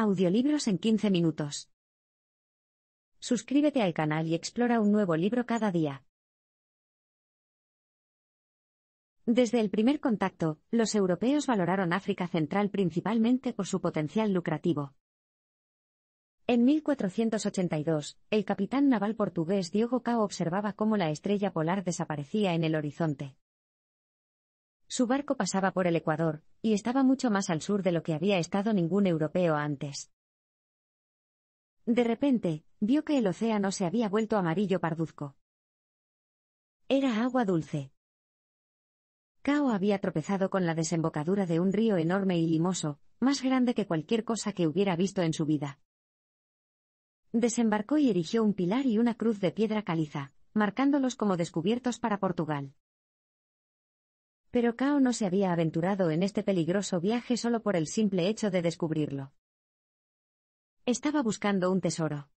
Audiolibros en 15 minutos. Suscríbete al canal y explora un nuevo libro cada día. Desde el primer contacto, los europeos valoraron África Central principalmente por su potencial lucrativo. En 1482, el capitán naval portugués Diogo Cao observaba cómo la estrella polar desaparecía en el horizonte. Su barco pasaba por el Ecuador, y estaba mucho más al sur de lo que había estado ningún europeo antes. De repente, vio que el océano se había vuelto amarillo parduzco. Era agua dulce. Cao había tropezado con la desembocadura de un río enorme y limoso, más grande que cualquier cosa que hubiera visto en su vida. Desembarcó y erigió un pilar y una cruz de piedra caliza, marcándolos como descubiertos para Portugal. Pero Cao no se había aventurado en este peligroso viaje solo por el simple hecho de descubrirlo. Estaba buscando un tesoro.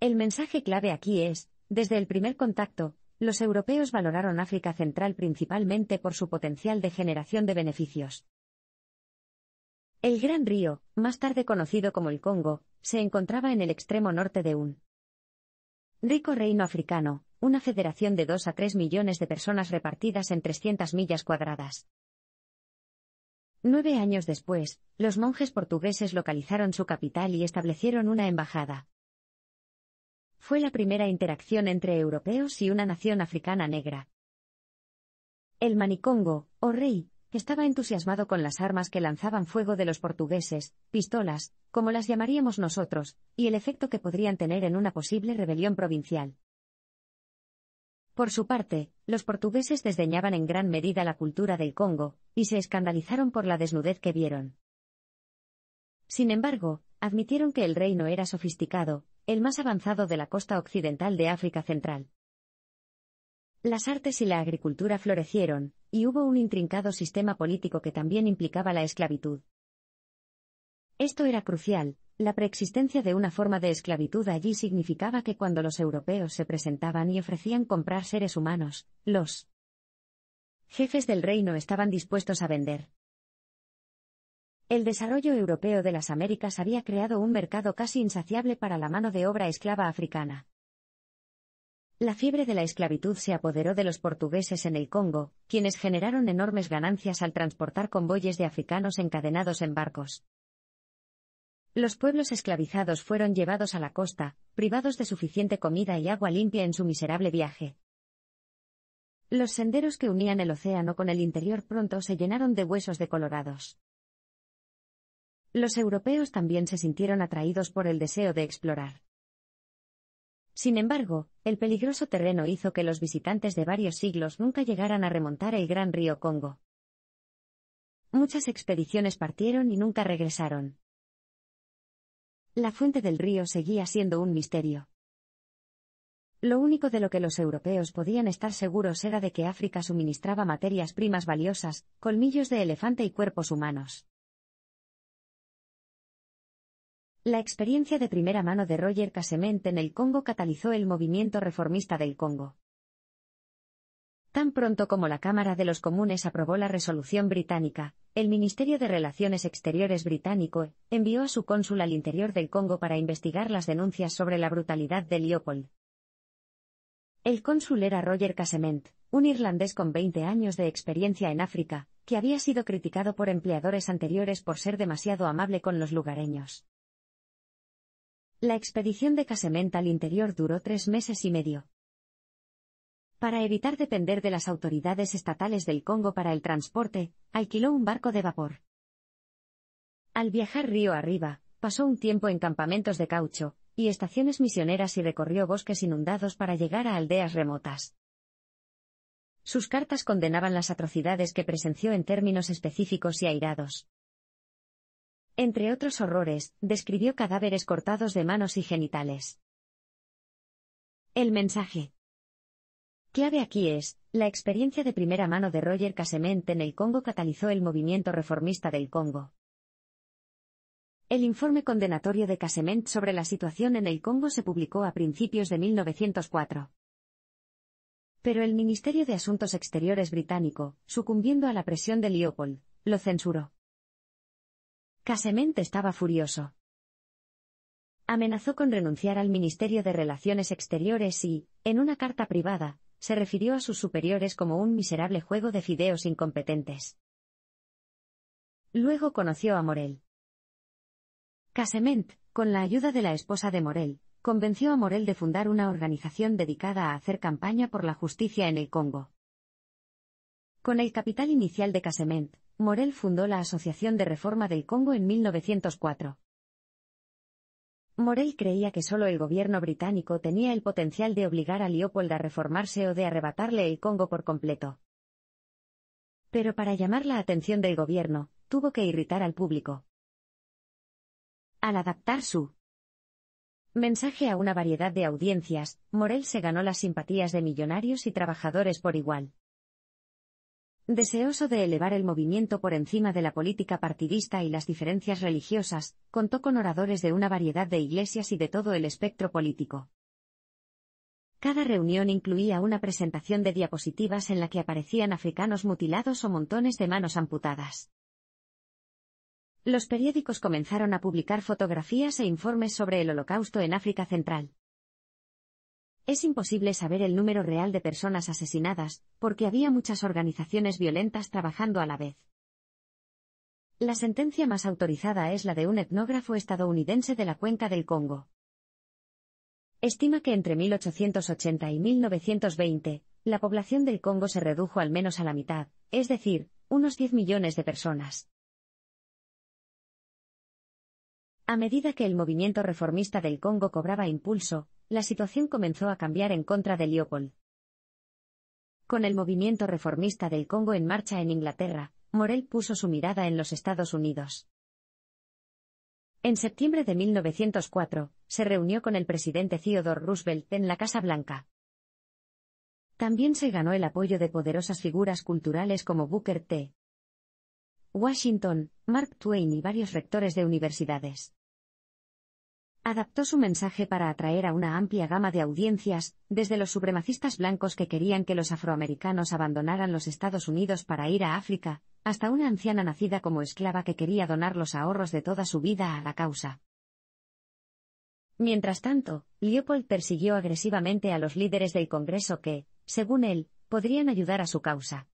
El mensaje clave aquí es, desde el primer contacto, los europeos valoraron África Central principalmente por su potencial de generación de beneficios. El Gran Río, más tarde conocido como el Congo, se encontraba en el extremo norte de un rico reino africano, una federación de 2 a 3 millones de personas repartidas en 300 millas cuadradas. Nueve años después, los monjes portugueses localizaron su capital y establecieron una embajada. Fue la primera interacción entre europeos y una nación africana negra. El Manicongo, o rey, estaba entusiasmado con las armas que lanzaban fuego de los portugueses, pistolas, como las llamaríamos nosotros, y el efecto que podrían tener en una posible rebelión provincial. Por su parte, los portugueses desdeñaban en gran medida la cultura del Congo, y se escandalizaron por la desnudez que vieron. Sin embargo, admitieron que el reino era sofisticado, el más avanzado de la costa occidental de África Central. Las artes y la agricultura florecieron, y hubo un intrincado sistema político que también implicaba la esclavitud. Esto era crucial, la preexistencia de una forma de esclavitud allí significaba que cuando los europeos se presentaban y ofrecían comprar seres humanos, los jefes del reino estaban dispuestos a vender. El desarrollo europeo de las Américas había creado un mercado casi insaciable para la mano de obra esclava africana. La fiebre de la esclavitud se apoderó de los portugueses en el Congo, quienes generaron enormes ganancias al transportar convoyes de africanos encadenados en barcos. Los pueblos esclavizados fueron llevados a la costa, privados de suficiente comida y agua limpia en su miserable viaje. Los senderos que unían el océano con el interior pronto se llenaron de huesos decolorados. Los europeos también se sintieron atraídos por el deseo de explorar. Sin embargo, el peligroso terreno hizo que los visitantes de varios siglos nunca llegaran a remontar el gran río Congo. Muchas expediciones partieron y nunca regresaron. La fuente del río seguía siendo un misterio. Lo único de lo que los europeos podían estar seguros era de que África suministraba materias primas valiosas, colmillos de elefante y cuerpos humanos. La experiencia de primera mano de Roger Casement en el Congo catalizó el movimiento reformista del Congo. Tan pronto como la Cámara de los Comunes aprobó la resolución británica, el Ministerio de Relaciones Exteriores británico envió a su cónsul al interior del Congo para investigar las denuncias sobre la brutalidad de Leopold. El cónsul era Roger Casement, un irlandés con 20 años de experiencia en África, que había sido criticado por empleadores anteriores por ser demasiado amable con los lugareños. La expedición de Casement al interior duró tres meses y medio, para evitar depender de las autoridades estatales del Congo para el transporte, alquiló un barco de vapor. Al viajar río arriba, pasó un tiempo en campamentos de caucho, y estaciones misioneras y recorrió bosques inundados para llegar a aldeas remotas. Sus cartas condenaban las atrocidades que presenció en términos específicos y airados. Entre otros horrores, describió cadáveres cortados de manos y genitales. El mensaje. Clave aquí es, la experiencia de primera mano de Roger Casement en el Congo catalizó el movimiento reformista del Congo. El informe condenatorio de Casement sobre la situación en el Congo se publicó a principios de 1904. Pero el Ministerio de Asuntos Exteriores británico, sucumbiendo a la presión de Leopold, lo censuró. Casement estaba furioso. Amenazó con renunciar al Ministerio de Relaciones Exteriores y, en una carta privada, se refirió a sus superiores como un miserable juego de fideos incompetentes. Luego conoció a Morel. Casement, con la ayuda de la esposa de Morel, convenció a Morel de fundar una organización dedicada a hacer campaña por la justicia en el Congo. Con el capital inicial de Casement, Morel fundó la Asociación de Reforma del Congo en 1904. Morel creía que solo el gobierno británico tenía el potencial de obligar a Leopold a reformarse o de arrebatarle el Congo por completo. Pero para llamar la atención del gobierno, tuvo que irritar al público. Al adaptar su mensaje a una variedad de audiencias, Morel se ganó las simpatías de millonarios y trabajadores por igual. Deseoso de elevar el movimiento por encima de la política partidista y las diferencias religiosas, contó con oradores de una variedad de iglesias y de todo el espectro político. Cada reunión incluía una presentación de diapositivas en la que aparecían africanos mutilados o montones de manos amputadas. Los periódicos comenzaron a publicar fotografías e informes sobre el holocausto en África Central. Es imposible saber el número real de personas asesinadas, porque había muchas organizaciones violentas trabajando a la vez. La sentencia más autorizada es la de un etnógrafo estadounidense de la cuenca del Congo. Estima que entre 1880 y 1920, la población del Congo se redujo al menos a la mitad, es decir, unos 10 millones de personas. A medida que el movimiento reformista del Congo cobraba impulso, la situación comenzó a cambiar en contra de Leopold. Con el movimiento reformista del Congo en marcha en Inglaterra, Morel puso su mirada en los Estados Unidos. En septiembre de 1904, se reunió con el presidente Theodore Roosevelt en la Casa Blanca. También se ganó el apoyo de poderosas figuras culturales como Booker T. Washington, Mark Twain y varios rectores de universidades adaptó su mensaje para atraer a una amplia gama de audiencias, desde los supremacistas blancos que querían que los afroamericanos abandonaran los Estados Unidos para ir a África, hasta una anciana nacida como esclava que quería donar los ahorros de toda su vida a la causa. Mientras tanto, Leopold persiguió agresivamente a los líderes del Congreso que, según él, podrían ayudar a su causa.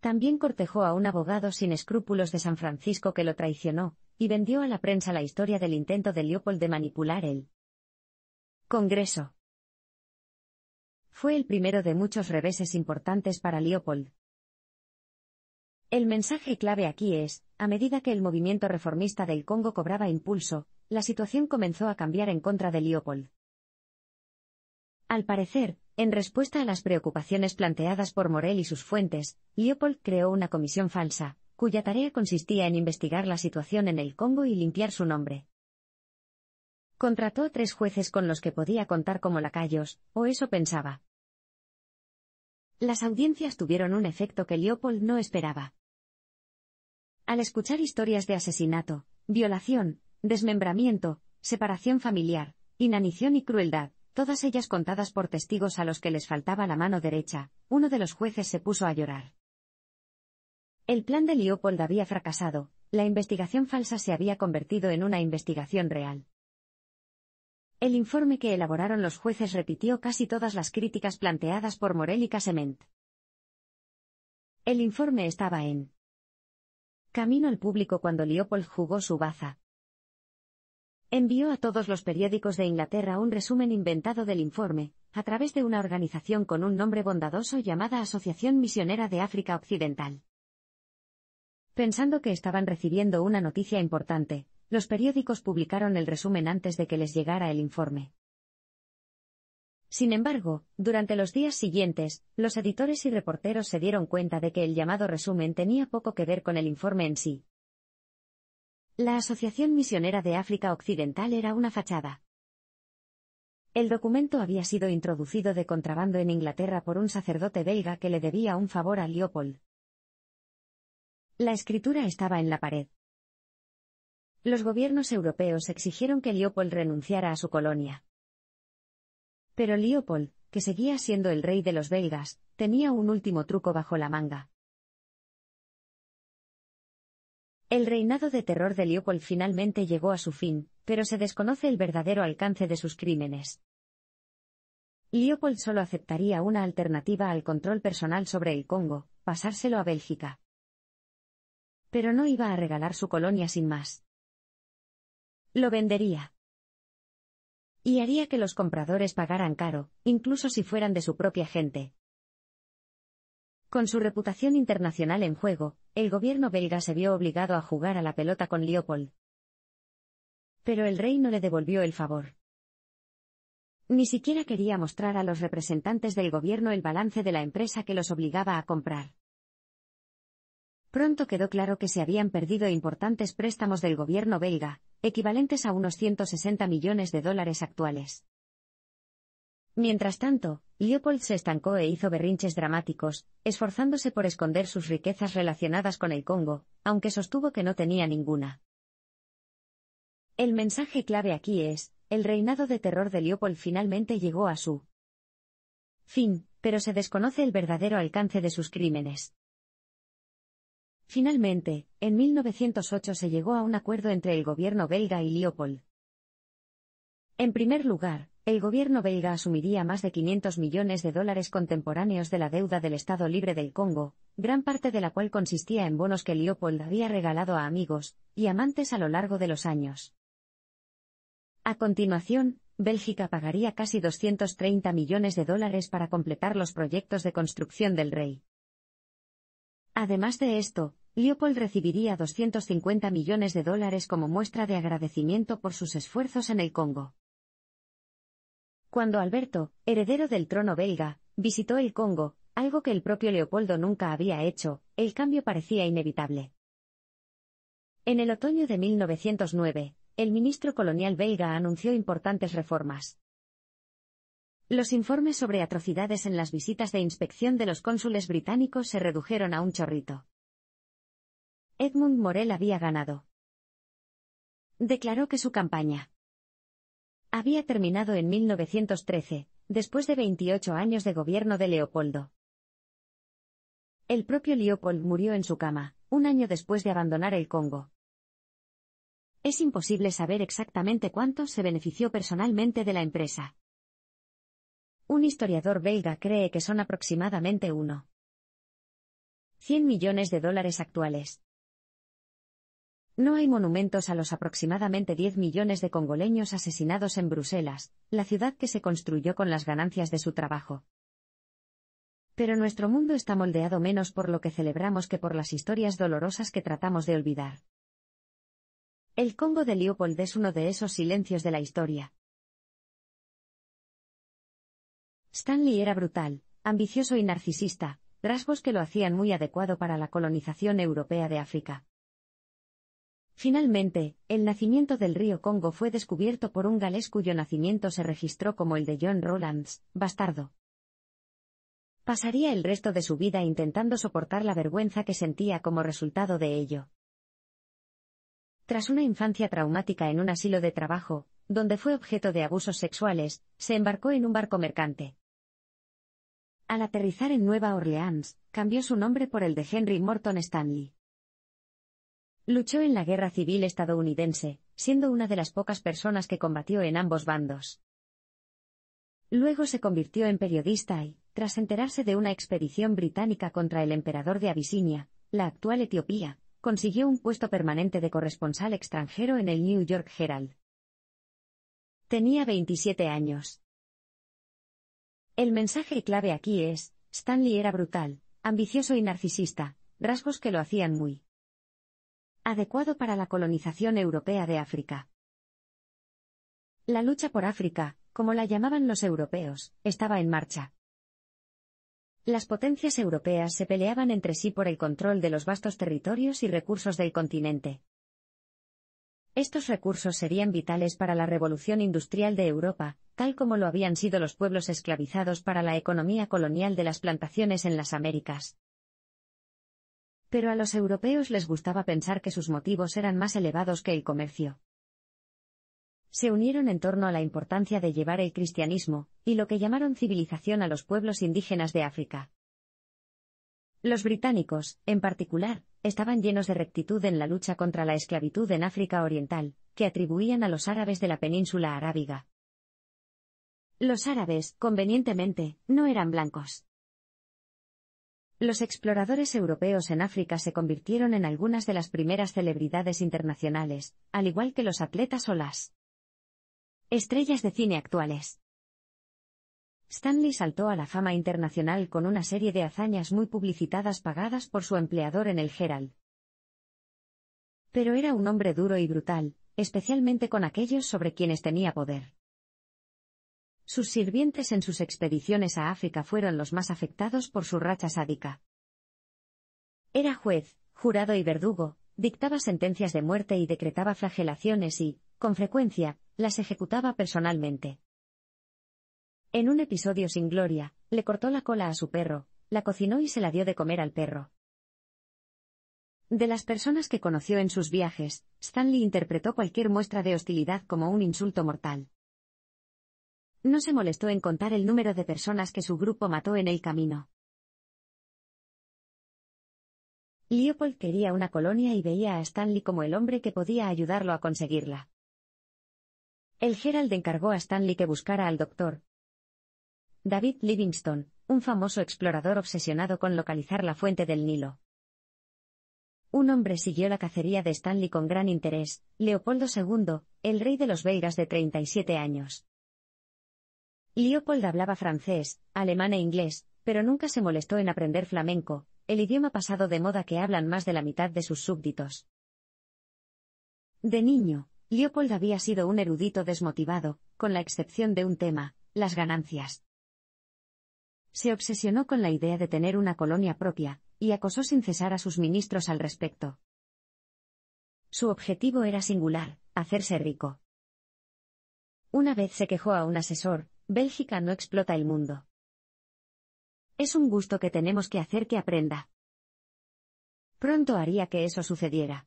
También cortejó a un abogado sin escrúpulos de San Francisco que lo traicionó, y vendió a la prensa la historia del intento de Leopold de manipular el Congreso. Fue el primero de muchos reveses importantes para Leopold. El mensaje clave aquí es, a medida que el movimiento reformista del Congo cobraba impulso, la situación comenzó a cambiar en contra de Leopold. Al parecer, en respuesta a las preocupaciones planteadas por Morel y sus fuentes, Leopold creó una comisión falsa, cuya tarea consistía en investigar la situación en el Congo y limpiar su nombre. Contrató tres jueces con los que podía contar como lacayos, o eso pensaba. Las audiencias tuvieron un efecto que Leopold no esperaba. Al escuchar historias de asesinato, violación, desmembramiento, separación familiar, inanición y crueldad, todas ellas contadas por testigos a los que les faltaba la mano derecha, uno de los jueces se puso a llorar. El plan de Leopold había fracasado, la investigación falsa se había convertido en una investigación real. El informe que elaboraron los jueces repitió casi todas las críticas planteadas por Morel y Casement. El informe estaba en camino al público cuando Leopold jugó su baza. Envió a todos los periódicos de Inglaterra un resumen inventado del informe, a través de una organización con un nombre bondadoso llamada Asociación Misionera de África Occidental. Pensando que estaban recibiendo una noticia importante, los periódicos publicaron el resumen antes de que les llegara el informe. Sin embargo, durante los días siguientes, los editores y reporteros se dieron cuenta de que el llamado resumen tenía poco que ver con el informe en sí. La Asociación Misionera de África Occidental era una fachada. El documento había sido introducido de contrabando en Inglaterra por un sacerdote belga que le debía un favor a Leopold, la escritura estaba en la pared. Los gobiernos europeos exigieron que Leopold renunciara a su colonia. Pero Leopold, que seguía siendo el rey de los belgas, tenía un último truco bajo la manga. El reinado de terror de Leopold finalmente llegó a su fin, pero se desconoce el verdadero alcance de sus crímenes. Leopold solo aceptaría una alternativa al control personal sobre el Congo, pasárselo a Bélgica pero no iba a regalar su colonia sin más. Lo vendería. Y haría que los compradores pagaran caro, incluso si fueran de su propia gente. Con su reputación internacional en juego, el gobierno belga se vio obligado a jugar a la pelota con Leopold. Pero el rey no le devolvió el favor. Ni siquiera quería mostrar a los representantes del gobierno el balance de la empresa que los obligaba a comprar. Pronto quedó claro que se habían perdido importantes préstamos del gobierno belga, equivalentes a unos 160 millones de dólares actuales. Mientras tanto, Leopold se estancó e hizo berrinches dramáticos, esforzándose por esconder sus riquezas relacionadas con el Congo, aunque sostuvo que no tenía ninguna. El mensaje clave aquí es, el reinado de terror de Leopold finalmente llegó a su fin, pero se desconoce el verdadero alcance de sus crímenes. Finalmente, en 1908 se llegó a un acuerdo entre el gobierno belga y Leopold. En primer lugar, el gobierno belga asumiría más de 500 millones de dólares contemporáneos de la deuda del Estado Libre del Congo, gran parte de la cual consistía en bonos que Leopold había regalado a amigos y amantes a lo largo de los años. A continuación, Bélgica pagaría casi 230 millones de dólares para completar los proyectos de construcción del rey. Además de esto, Leopold recibiría 250 millones de dólares como muestra de agradecimiento por sus esfuerzos en el Congo. Cuando Alberto, heredero del trono belga, visitó el Congo, algo que el propio Leopoldo nunca había hecho, el cambio parecía inevitable. En el otoño de 1909, el ministro colonial belga anunció importantes reformas. Los informes sobre atrocidades en las visitas de inspección de los cónsules británicos se redujeron a un chorrito. Edmund Morel había ganado. Declaró que su campaña había terminado en 1913, después de 28 años de gobierno de Leopoldo. El propio Leopold murió en su cama, un año después de abandonar el Congo. Es imposible saber exactamente cuánto se benefició personalmente de la empresa. Un historiador belga cree que son aproximadamente uno. 100 millones de dólares actuales. No hay monumentos a los aproximadamente 10 millones de congoleños asesinados en Bruselas, la ciudad que se construyó con las ganancias de su trabajo. Pero nuestro mundo está moldeado menos por lo que celebramos que por las historias dolorosas que tratamos de olvidar. El Congo de Leopold es uno de esos silencios de la historia, Stanley era brutal, ambicioso y narcisista, rasgos que lo hacían muy adecuado para la colonización europea de África. Finalmente, el nacimiento del río Congo fue descubierto por un galés cuyo nacimiento se registró como el de John Rowlands, bastardo. Pasaría el resto de su vida intentando soportar la vergüenza que sentía como resultado de ello. Tras una infancia traumática en un asilo de trabajo, donde fue objeto de abusos sexuales, se embarcó en un barco mercante. Al aterrizar en Nueva Orleans, cambió su nombre por el de Henry Morton Stanley. Luchó en la Guerra Civil estadounidense, siendo una de las pocas personas que combatió en ambos bandos. Luego se convirtió en periodista y, tras enterarse de una expedición británica contra el emperador de Abisinia, la actual Etiopía, consiguió un puesto permanente de corresponsal extranjero en el New York Herald. Tenía 27 años. El mensaje clave aquí es, Stanley era brutal, ambicioso y narcisista, rasgos que lo hacían muy adecuado para la colonización europea de África. La lucha por África, como la llamaban los europeos, estaba en marcha. Las potencias europeas se peleaban entre sí por el control de los vastos territorios y recursos del continente. Estos recursos serían vitales para la revolución industrial de Europa, tal como lo habían sido los pueblos esclavizados para la economía colonial de las plantaciones en las Américas. Pero a los europeos les gustaba pensar que sus motivos eran más elevados que el comercio. Se unieron en torno a la importancia de llevar el cristianismo, y lo que llamaron civilización a los pueblos indígenas de África. Los británicos, en particular, estaban llenos de rectitud en la lucha contra la esclavitud en África Oriental, que atribuían a los árabes de la península arábiga. Los árabes, convenientemente, no eran blancos. Los exploradores europeos en África se convirtieron en algunas de las primeras celebridades internacionales, al igual que los atletas o las estrellas de cine actuales. Stanley saltó a la fama internacional con una serie de hazañas muy publicitadas pagadas por su empleador en el Herald. Pero era un hombre duro y brutal, especialmente con aquellos sobre quienes tenía poder. Sus sirvientes en sus expediciones a África fueron los más afectados por su racha sádica. Era juez, jurado y verdugo, dictaba sentencias de muerte y decretaba flagelaciones y, con frecuencia, las ejecutaba personalmente. En un episodio sin gloria, le cortó la cola a su perro, la cocinó y se la dio de comer al perro. De las personas que conoció en sus viajes, Stanley interpretó cualquier muestra de hostilidad como un insulto mortal. No se molestó en contar el número de personas que su grupo mató en el camino. Leopold quería una colonia y veía a Stanley como el hombre que podía ayudarlo a conseguirla. El Herald encargó a Stanley que buscara al doctor. David Livingstone, un famoso explorador obsesionado con localizar la fuente del Nilo. Un hombre siguió la cacería de Stanley con gran interés, Leopoldo II, el rey de los Belgas de 37 años. Leopold hablaba francés, alemán e inglés, pero nunca se molestó en aprender flamenco, el idioma pasado de moda que hablan más de la mitad de sus súbditos. De niño, Leopold había sido un erudito desmotivado, con la excepción de un tema, las ganancias. Se obsesionó con la idea de tener una colonia propia, y acosó sin cesar a sus ministros al respecto. Su objetivo era singular, hacerse rico. Una vez se quejó a un asesor, Bélgica no explota el mundo. Es un gusto que tenemos que hacer que aprenda. Pronto haría que eso sucediera.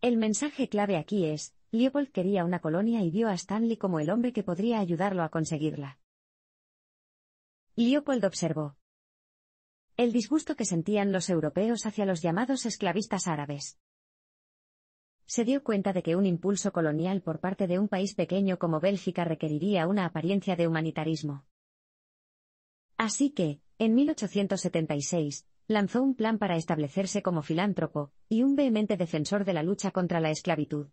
El mensaje clave aquí es, Leopold quería una colonia y vio a Stanley como el hombre que podría ayudarlo a conseguirla. Leopold observó. El disgusto que sentían los europeos hacia los llamados esclavistas árabes se dio cuenta de que un impulso colonial por parte de un país pequeño como Bélgica requeriría una apariencia de humanitarismo. Así que, en 1876, lanzó un plan para establecerse como filántropo, y un vehemente defensor de la lucha contra la esclavitud.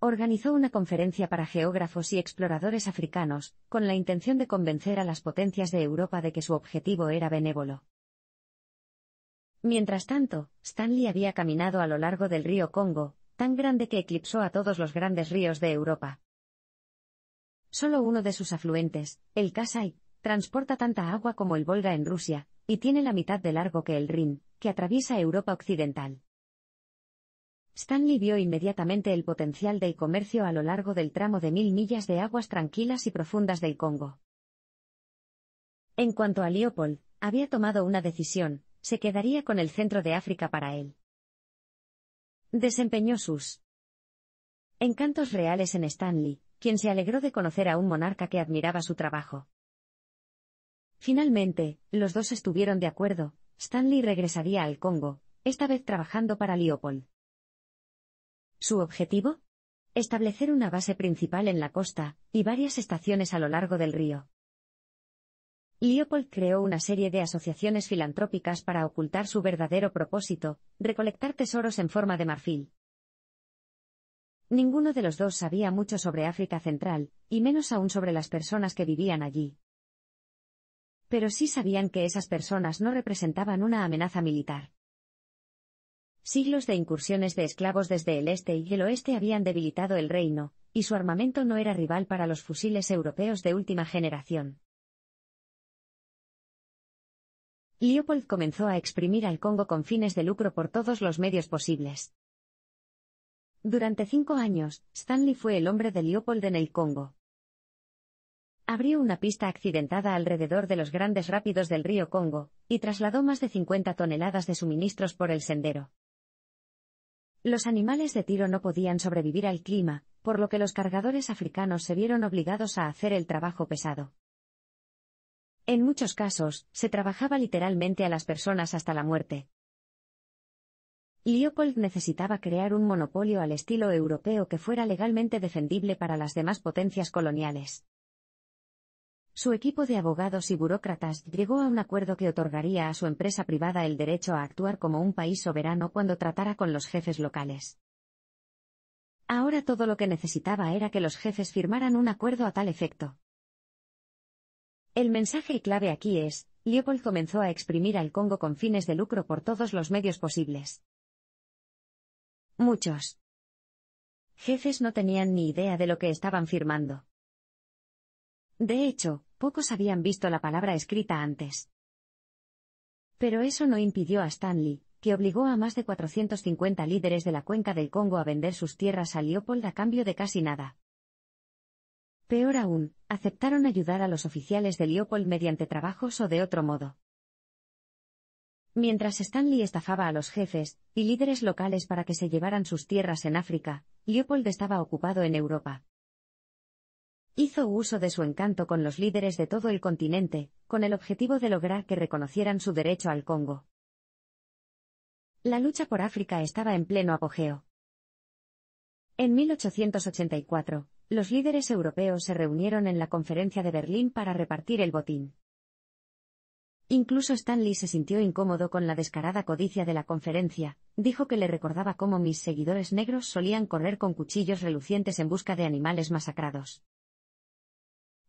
Organizó una conferencia para geógrafos y exploradores africanos, con la intención de convencer a las potencias de Europa de que su objetivo era benévolo. Mientras tanto, Stanley había caminado a lo largo del río Congo, tan grande que eclipsó a todos los grandes ríos de Europa. Solo uno de sus afluentes, el Kasai, transporta tanta agua como el Volga en Rusia, y tiene la mitad de largo que el Rin, que atraviesa Europa Occidental. Stanley vio inmediatamente el potencial del comercio a lo largo del tramo de mil millas de aguas tranquilas y profundas del Congo. En cuanto a Leopold, había tomado una decisión, se quedaría con el centro de África para él. Desempeñó sus encantos reales en Stanley, quien se alegró de conocer a un monarca que admiraba su trabajo. Finalmente, los dos estuvieron de acuerdo, Stanley regresaría al Congo, esta vez trabajando para Leopold. ¿Su objetivo? Establecer una base principal en la costa, y varias estaciones a lo largo del río. Leopold creó una serie de asociaciones filantrópicas para ocultar su verdadero propósito, recolectar tesoros en forma de marfil. Ninguno de los dos sabía mucho sobre África Central, y menos aún sobre las personas que vivían allí. Pero sí sabían que esas personas no representaban una amenaza militar. Siglos de incursiones de esclavos desde el este y el oeste habían debilitado el reino, y su armamento no era rival para los fusiles europeos de última generación. Leopold comenzó a exprimir al Congo con fines de lucro por todos los medios posibles. Durante cinco años, Stanley fue el hombre de Leopold en el Congo. Abrió una pista accidentada alrededor de los grandes rápidos del río Congo, y trasladó más de 50 toneladas de suministros por el sendero. Los animales de tiro no podían sobrevivir al clima, por lo que los cargadores africanos se vieron obligados a hacer el trabajo pesado. En muchos casos, se trabajaba literalmente a las personas hasta la muerte. Leopold necesitaba crear un monopolio al estilo europeo que fuera legalmente defendible para las demás potencias coloniales. Su equipo de abogados y burócratas llegó a un acuerdo que otorgaría a su empresa privada el derecho a actuar como un país soberano cuando tratara con los jefes locales. Ahora todo lo que necesitaba era que los jefes firmaran un acuerdo a tal efecto. El mensaje clave aquí es, Leopold comenzó a exprimir al Congo con fines de lucro por todos los medios posibles. Muchos jefes no tenían ni idea de lo que estaban firmando. De hecho, pocos habían visto la palabra escrita antes. Pero eso no impidió a Stanley, que obligó a más de 450 líderes de la cuenca del Congo a vender sus tierras a Leopold a cambio de casi nada. Peor aún, aceptaron ayudar a los oficiales de Leopold mediante trabajos o de otro modo. Mientras Stanley estafaba a los jefes y líderes locales para que se llevaran sus tierras en África, Leopold estaba ocupado en Europa. Hizo uso de su encanto con los líderes de todo el continente, con el objetivo de lograr que reconocieran su derecho al Congo. La lucha por África estaba en pleno apogeo. En 1884, los líderes europeos se reunieron en la conferencia de Berlín para repartir el botín. Incluso Stanley se sintió incómodo con la descarada codicia de la conferencia, dijo que le recordaba cómo mis seguidores negros solían correr con cuchillos relucientes en busca de animales masacrados.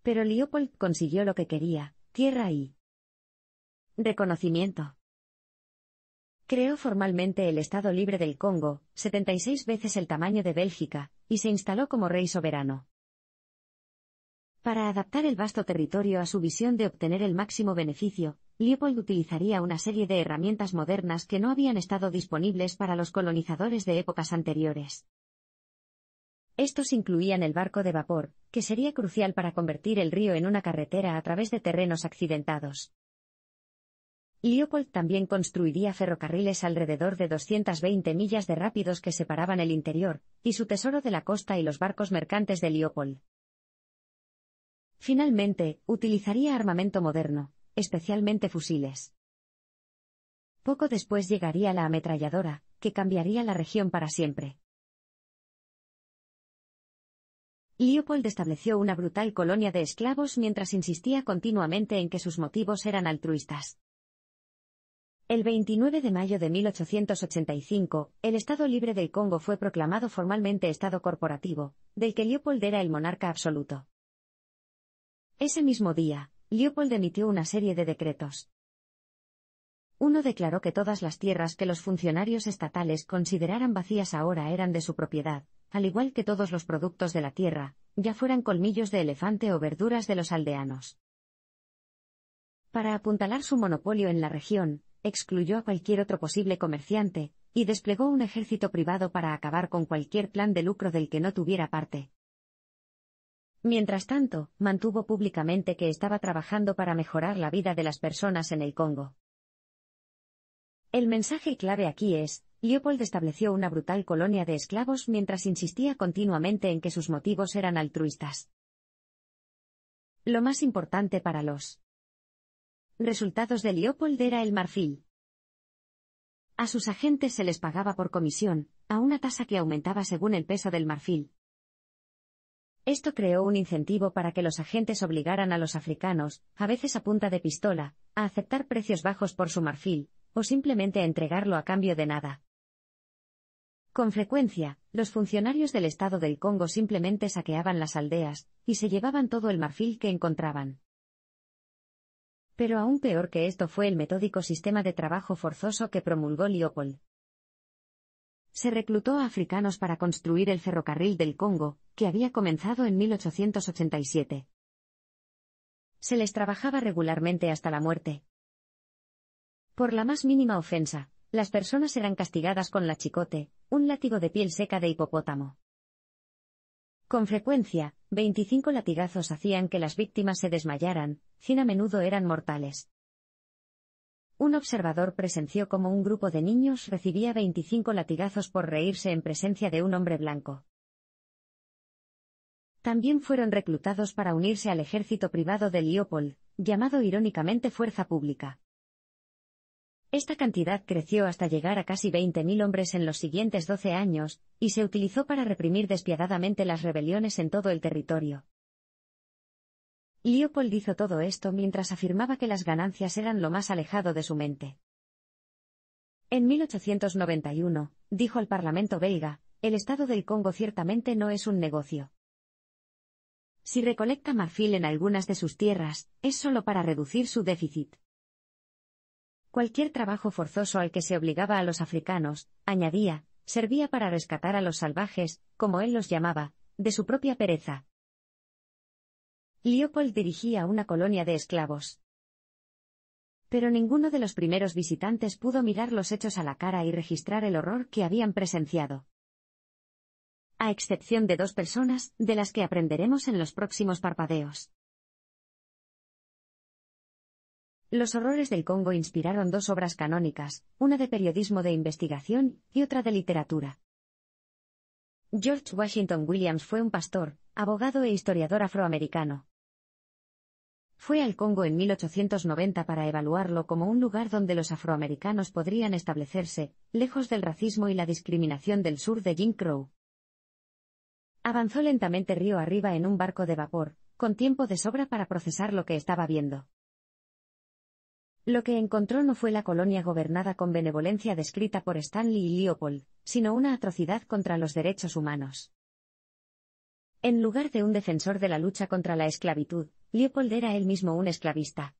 Pero Leopold consiguió lo que quería, tierra y reconocimiento. Creó formalmente el Estado Libre del Congo, 76 veces el tamaño de Bélgica, y se instaló como rey soberano. Para adaptar el vasto territorio a su visión de obtener el máximo beneficio, Leopold utilizaría una serie de herramientas modernas que no habían estado disponibles para los colonizadores de épocas anteriores. Estos incluían el barco de vapor, que sería crucial para convertir el río en una carretera a través de terrenos accidentados. Leopold también construiría ferrocarriles alrededor de 220 millas de rápidos que separaban el interior, y su tesoro de la costa y los barcos mercantes de Leopold. Finalmente, utilizaría armamento moderno, especialmente fusiles. Poco después llegaría la ametralladora, que cambiaría la región para siempre. Leopold estableció una brutal colonia de esclavos mientras insistía continuamente en que sus motivos eran altruistas. El 29 de mayo de 1885, el Estado Libre del Congo fue proclamado formalmente Estado Corporativo, del que Leopold era el monarca absoluto. Ese mismo día, Leopold emitió una serie de decretos. Uno declaró que todas las tierras que los funcionarios estatales consideraran vacías ahora eran de su propiedad, al igual que todos los productos de la tierra, ya fueran colmillos de elefante o verduras de los aldeanos. Para apuntalar su monopolio en la región, excluyó a cualquier otro posible comerciante, y desplegó un ejército privado para acabar con cualquier plan de lucro del que no tuviera parte. Mientras tanto, mantuvo públicamente que estaba trabajando para mejorar la vida de las personas en el Congo. El mensaje clave aquí es, Leopold estableció una brutal colonia de esclavos mientras insistía continuamente en que sus motivos eran altruistas. Lo más importante para los Resultados de Leopold era el marfil. A sus agentes se les pagaba por comisión, a una tasa que aumentaba según el peso del marfil. Esto creó un incentivo para que los agentes obligaran a los africanos, a veces a punta de pistola, a aceptar precios bajos por su marfil, o simplemente a entregarlo a cambio de nada. Con frecuencia, los funcionarios del Estado del Congo simplemente saqueaban las aldeas, y se llevaban todo el marfil que encontraban. Pero aún peor que esto fue el metódico sistema de trabajo forzoso que promulgó Leopold. Se reclutó a africanos para construir el ferrocarril del Congo, que había comenzado en 1887. Se les trabajaba regularmente hasta la muerte. Por la más mínima ofensa, las personas eran castigadas con la chicote, un látigo de piel seca de hipopótamo. Con frecuencia, 25 latigazos hacían que las víctimas se desmayaran, sin a menudo eran mortales. Un observador presenció cómo un grupo de niños recibía 25 latigazos por reírse en presencia de un hombre blanco. También fueron reclutados para unirse al ejército privado de Leopold, llamado irónicamente Fuerza Pública. Esta cantidad creció hasta llegar a casi 20.000 hombres en los siguientes 12 años, y se utilizó para reprimir despiadadamente las rebeliones en todo el territorio. Leopold hizo todo esto mientras afirmaba que las ganancias eran lo más alejado de su mente. En 1891, dijo al Parlamento belga, el Estado del Congo ciertamente no es un negocio. Si recolecta marfil en algunas de sus tierras, es solo para reducir su déficit. Cualquier trabajo forzoso al que se obligaba a los africanos, añadía, servía para rescatar a los salvajes, como él los llamaba, de su propia pereza, Leopold dirigía una colonia de esclavos. Pero ninguno de los primeros visitantes pudo mirar los hechos a la cara y registrar el horror que habían presenciado. A excepción de dos personas, de las que aprenderemos en los próximos parpadeos. Los horrores del Congo inspiraron dos obras canónicas, una de periodismo de investigación y otra de literatura. George Washington Williams fue un pastor, abogado e historiador afroamericano. Fue al Congo en 1890 para evaluarlo como un lugar donde los afroamericanos podrían establecerse, lejos del racismo y la discriminación del sur de Jim Crow. Avanzó lentamente río arriba en un barco de vapor, con tiempo de sobra para procesar lo que estaba viendo. Lo que encontró no fue la colonia gobernada con benevolencia descrita por Stanley y Leopold, sino una atrocidad contra los derechos humanos. En lugar de un defensor de la lucha contra la esclavitud, Leopold era él mismo un esclavista.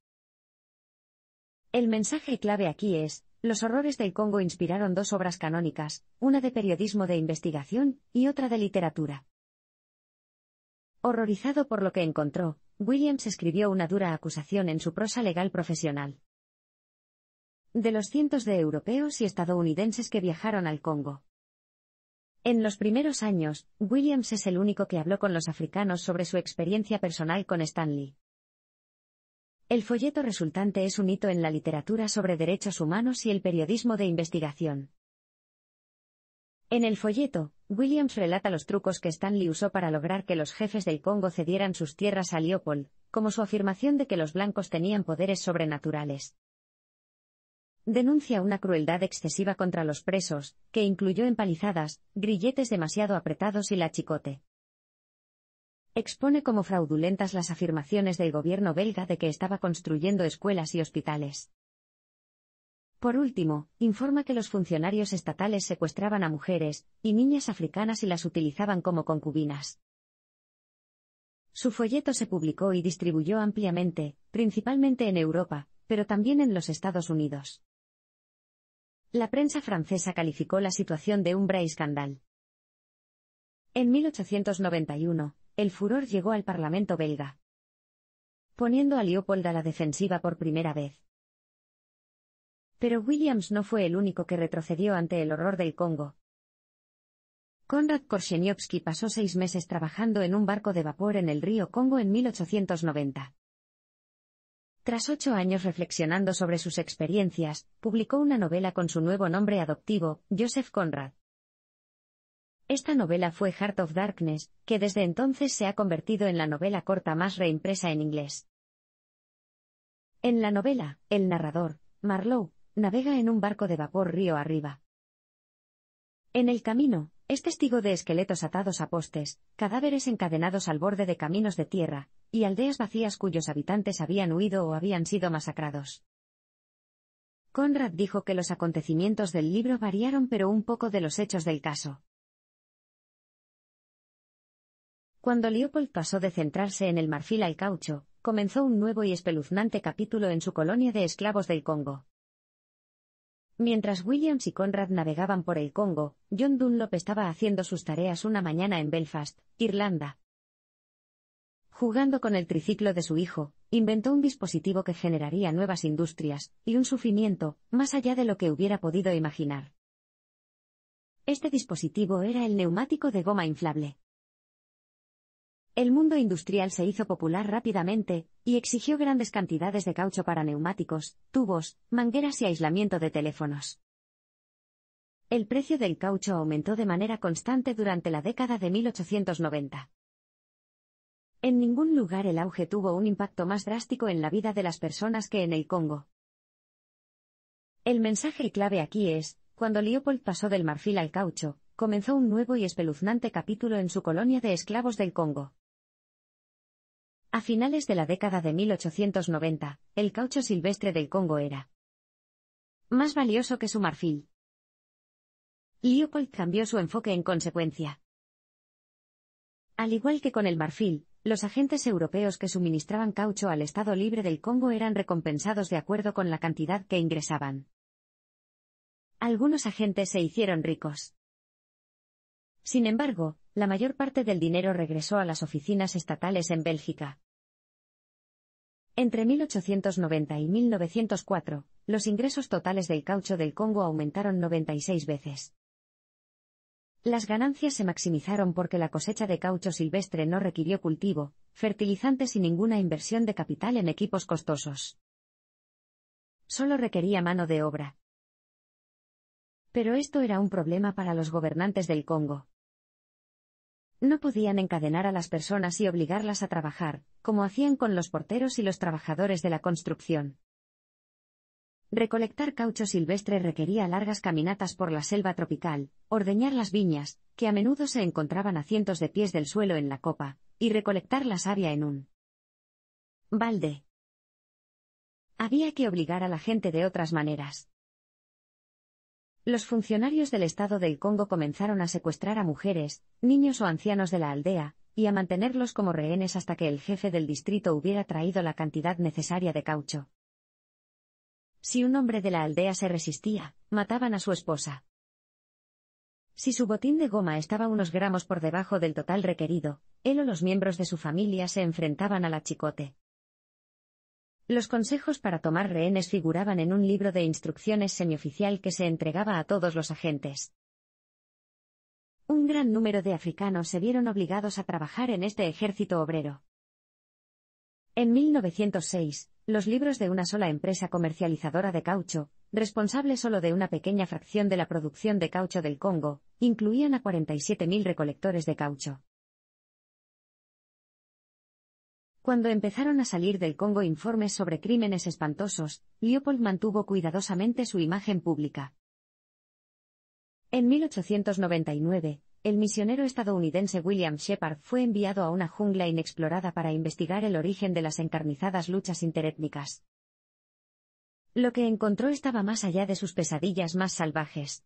El mensaje clave aquí es, los horrores del Congo inspiraron dos obras canónicas, una de periodismo de investigación y otra de literatura. Horrorizado por lo que encontró, Williams escribió una dura acusación en su prosa legal profesional de los cientos de europeos y estadounidenses que viajaron al Congo. En los primeros años, Williams es el único que habló con los africanos sobre su experiencia personal con Stanley. El folleto resultante es un hito en la literatura sobre derechos humanos y el periodismo de investigación. En el folleto, Williams relata los trucos que Stanley usó para lograr que los jefes del Congo cedieran sus tierras a Leopold, como su afirmación de que los blancos tenían poderes sobrenaturales. Denuncia una crueldad excesiva contra los presos, que incluyó empalizadas, grilletes demasiado apretados y la chicote. Expone como fraudulentas las afirmaciones del gobierno belga de que estaba construyendo escuelas y hospitales. Por último, informa que los funcionarios estatales secuestraban a mujeres y niñas africanas y las utilizaban como concubinas. Su folleto se publicó y distribuyó ampliamente, principalmente en Europa, pero también en los Estados Unidos. La prensa francesa calificó la situación de un y escandal. En 1891, el furor llegó al Parlamento belga, poniendo a Leopold a la defensiva por primera vez. Pero Williams no fue el único que retrocedió ante el horror del Congo. Konrad Korzeniowski pasó seis meses trabajando en un barco de vapor en el río Congo en 1890. Tras ocho años reflexionando sobre sus experiencias, publicó una novela con su nuevo nombre adoptivo, Joseph Conrad. Esta novela fue Heart of Darkness, que desde entonces se ha convertido en la novela corta más reimpresa en inglés. En la novela, el narrador, Marlowe, navega en un barco de vapor río arriba. En el camino, es testigo de esqueletos atados a postes, cadáveres encadenados al borde de caminos de tierra, y aldeas vacías cuyos habitantes habían huido o habían sido masacrados. Conrad dijo que los acontecimientos del libro variaron pero un poco de los hechos del caso. Cuando Leopold pasó de centrarse en el marfil al caucho, comenzó un nuevo y espeluznante capítulo en su colonia de esclavos del Congo. Mientras Williams y Conrad navegaban por el Congo, John Dunlop estaba haciendo sus tareas una mañana en Belfast, Irlanda jugando con el triciclo de su hijo, inventó un dispositivo que generaría nuevas industrias, y un sufrimiento, más allá de lo que hubiera podido imaginar. Este dispositivo era el neumático de goma inflable. El mundo industrial se hizo popular rápidamente, y exigió grandes cantidades de caucho para neumáticos, tubos, mangueras y aislamiento de teléfonos. El precio del caucho aumentó de manera constante durante la década de 1890. En ningún lugar el auge tuvo un impacto más drástico en la vida de las personas que en el Congo. El mensaje clave aquí es, cuando Leopold pasó del marfil al caucho, comenzó un nuevo y espeluznante capítulo en su colonia de esclavos del Congo. A finales de la década de 1890, el caucho silvestre del Congo era más valioso que su marfil. Leopold cambió su enfoque en consecuencia. Al igual que con el marfil, los agentes europeos que suministraban caucho al Estado Libre del Congo eran recompensados de acuerdo con la cantidad que ingresaban. Algunos agentes se hicieron ricos. Sin embargo, la mayor parte del dinero regresó a las oficinas estatales en Bélgica. Entre 1890 y 1904, los ingresos totales del caucho del Congo aumentaron 96 veces. Las ganancias se maximizaron porque la cosecha de caucho silvestre no requirió cultivo, fertilizantes y ninguna inversión de capital en equipos costosos. Solo requería mano de obra. Pero esto era un problema para los gobernantes del Congo. No podían encadenar a las personas y obligarlas a trabajar, como hacían con los porteros y los trabajadores de la construcción. Recolectar caucho silvestre requería largas caminatas por la selva tropical, ordeñar las viñas, que a menudo se encontraban a cientos de pies del suelo en la copa, y recolectar la savia en un balde. Había que obligar a la gente de otras maneras. Los funcionarios del Estado del Congo comenzaron a secuestrar a mujeres, niños o ancianos de la aldea, y a mantenerlos como rehenes hasta que el jefe del distrito hubiera traído la cantidad necesaria de caucho. Si un hombre de la aldea se resistía, mataban a su esposa. Si su botín de goma estaba unos gramos por debajo del total requerido, él o los miembros de su familia se enfrentaban a la chicote. Los consejos para tomar rehenes figuraban en un libro de instrucciones semioficial que se entregaba a todos los agentes. Un gran número de africanos se vieron obligados a trabajar en este ejército obrero. En 1906, los libros de una sola empresa comercializadora de caucho, responsable solo de una pequeña fracción de la producción de caucho del Congo, incluían a 47.000 recolectores de caucho. Cuando empezaron a salir del Congo informes sobre crímenes espantosos, Leopold mantuvo cuidadosamente su imagen pública. En 1899, el misionero estadounidense William Shepard fue enviado a una jungla inexplorada para investigar el origen de las encarnizadas luchas interétnicas. Lo que encontró estaba más allá de sus pesadillas más salvajes.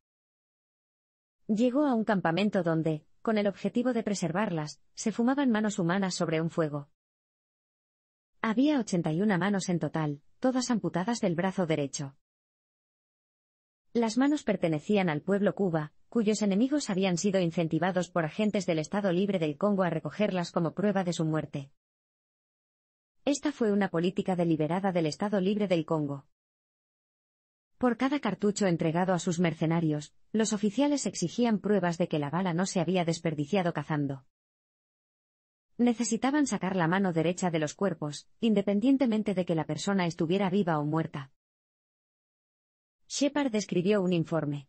Llegó a un campamento donde, con el objetivo de preservarlas, se fumaban manos humanas sobre un fuego. Había 81 manos en total, todas amputadas del brazo derecho. Las manos pertenecían al pueblo Cuba, cuyos enemigos habían sido incentivados por agentes del Estado Libre del Congo a recogerlas como prueba de su muerte. Esta fue una política deliberada del Estado Libre del Congo. Por cada cartucho entregado a sus mercenarios, los oficiales exigían pruebas de que la bala no se había desperdiciado cazando. Necesitaban sacar la mano derecha de los cuerpos, independientemente de que la persona estuviera viva o muerta. Shepard escribió un informe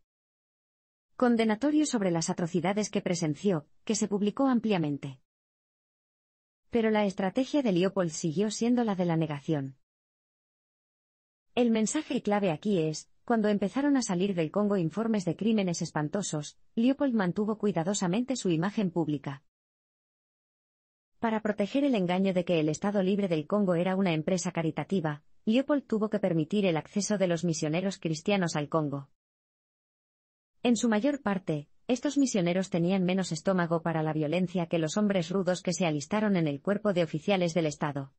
condenatorio sobre las atrocidades que presenció, que se publicó ampliamente. Pero la estrategia de Leopold siguió siendo la de la negación. El mensaje clave aquí es, cuando empezaron a salir del Congo informes de crímenes espantosos, Leopold mantuvo cuidadosamente su imagen pública. Para proteger el engaño de que el Estado Libre del Congo era una empresa caritativa, Leopold tuvo que permitir el acceso de los misioneros cristianos al Congo. En su mayor parte, estos misioneros tenían menos estómago para la violencia que los hombres rudos que se alistaron en el cuerpo de oficiales del Estado.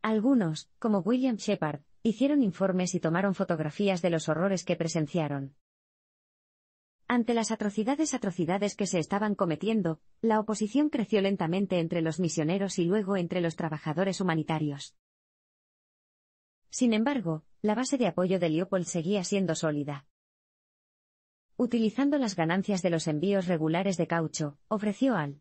Algunos, como William Shepard, hicieron informes y tomaron fotografías de los horrores que presenciaron. Ante las atrocidades atrocidades que se estaban cometiendo, la oposición creció lentamente entre los misioneros y luego entre los trabajadores humanitarios. Sin embargo, la base de apoyo de Leopold seguía siendo sólida utilizando las ganancias de los envíos regulares de caucho, ofreció al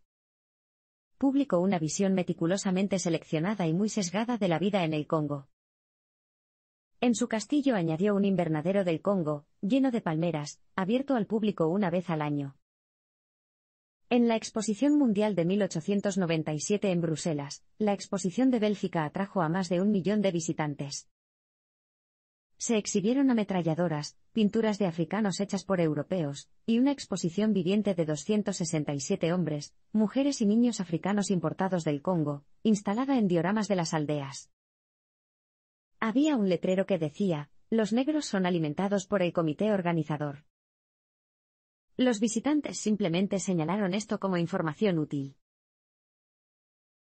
público una visión meticulosamente seleccionada y muy sesgada de la vida en el Congo. En su castillo añadió un invernadero del Congo, lleno de palmeras, abierto al público una vez al año. En la Exposición Mundial de 1897 en Bruselas, la exposición de Bélgica atrajo a más de un millón de visitantes se exhibieron ametralladoras, pinturas de africanos hechas por europeos, y una exposición viviente de 267 hombres, mujeres y niños africanos importados del Congo, instalada en dioramas de las aldeas. Había un letrero que decía, los negros son alimentados por el comité organizador. Los visitantes simplemente señalaron esto como información útil.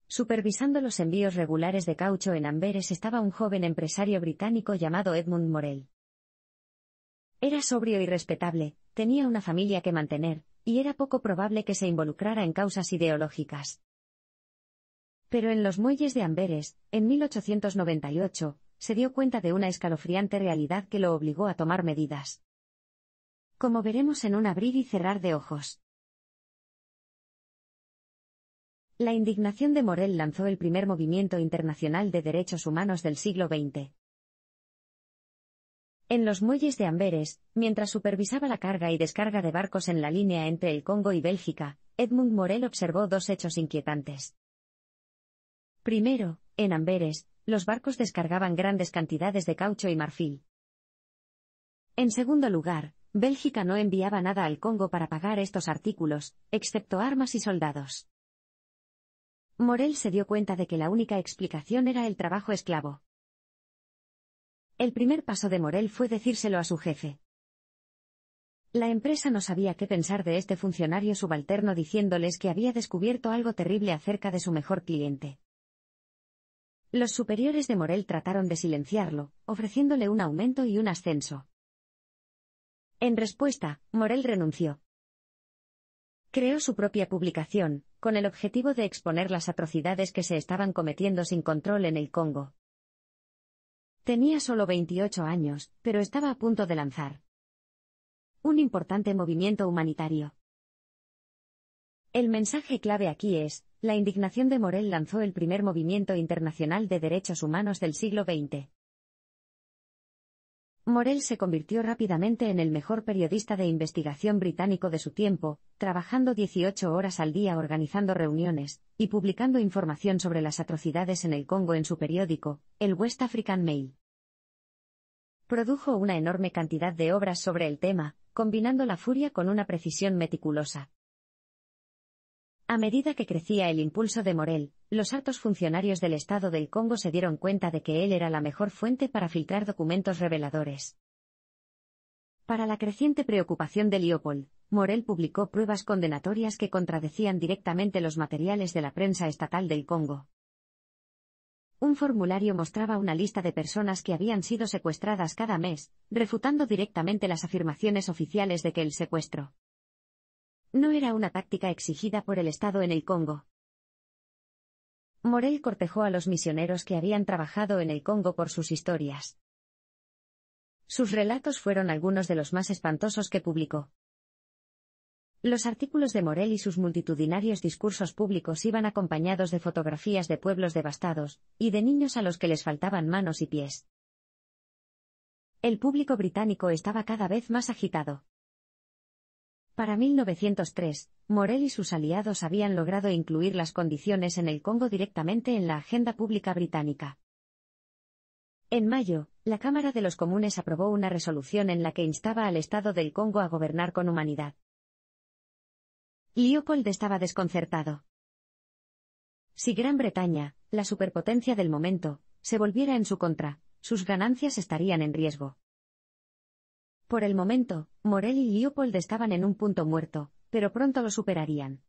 Supervisando los envíos regulares de caucho en Amberes estaba un joven empresario británico llamado Edmund Morel. Era sobrio y respetable, tenía una familia que mantener, y era poco probable que se involucrara en causas ideológicas. Pero en los muelles de Amberes, en 1898, se dio cuenta de una escalofriante realidad que lo obligó a tomar medidas. Como veremos en un abrir y cerrar de ojos. La indignación de Morel lanzó el primer movimiento internacional de derechos humanos del siglo XX. En los muelles de Amberes, mientras supervisaba la carga y descarga de barcos en la línea entre el Congo y Bélgica, Edmund Morel observó dos hechos inquietantes. Primero, en Amberes, los barcos descargaban grandes cantidades de caucho y marfil. En segundo lugar, Bélgica no enviaba nada al Congo para pagar estos artículos, excepto armas y soldados. Morel se dio cuenta de que la única explicación era el trabajo esclavo. El primer paso de Morel fue decírselo a su jefe. La empresa no sabía qué pensar de este funcionario subalterno diciéndoles que había descubierto algo terrible acerca de su mejor cliente. Los superiores de Morel trataron de silenciarlo, ofreciéndole un aumento y un ascenso. En respuesta, Morel renunció. Creó su propia publicación, con el objetivo de exponer las atrocidades que se estaban cometiendo sin control en el Congo. Tenía solo 28 años, pero estaba a punto de lanzar un importante movimiento humanitario. El mensaje clave aquí es, la indignación de Morel lanzó el primer movimiento internacional de derechos humanos del siglo XX. Morel se convirtió rápidamente en el mejor periodista de investigación británico de su tiempo, trabajando 18 horas al día organizando reuniones, y publicando información sobre las atrocidades en el Congo en su periódico, el West African Mail. Produjo una enorme cantidad de obras sobre el tema, combinando la furia con una precisión meticulosa, a medida que crecía el impulso de Morel, los altos funcionarios del Estado del Congo se dieron cuenta de que él era la mejor fuente para filtrar documentos reveladores. Para la creciente preocupación de Leopold, Morel publicó pruebas condenatorias que contradecían directamente los materiales de la prensa estatal del Congo. Un formulario mostraba una lista de personas que habían sido secuestradas cada mes, refutando directamente las afirmaciones oficiales de que el secuestro no era una táctica exigida por el Estado en el Congo. Morel cortejó a los misioneros que habían trabajado en el Congo por sus historias. Sus relatos fueron algunos de los más espantosos que publicó. Los artículos de Morel y sus multitudinarios discursos públicos iban acompañados de fotografías de pueblos devastados, y de niños a los que les faltaban manos y pies. El público británico estaba cada vez más agitado. Para 1903, Morel y sus aliados habían logrado incluir las condiciones en el Congo directamente en la agenda pública británica. En mayo, la Cámara de los Comunes aprobó una resolución en la que instaba al Estado del Congo a gobernar con humanidad. Leopold estaba desconcertado. Si Gran Bretaña, la superpotencia del momento, se volviera en su contra, sus ganancias estarían en riesgo. Por el momento, Morel y Leopold estaban en un punto muerto, pero pronto lo superarían.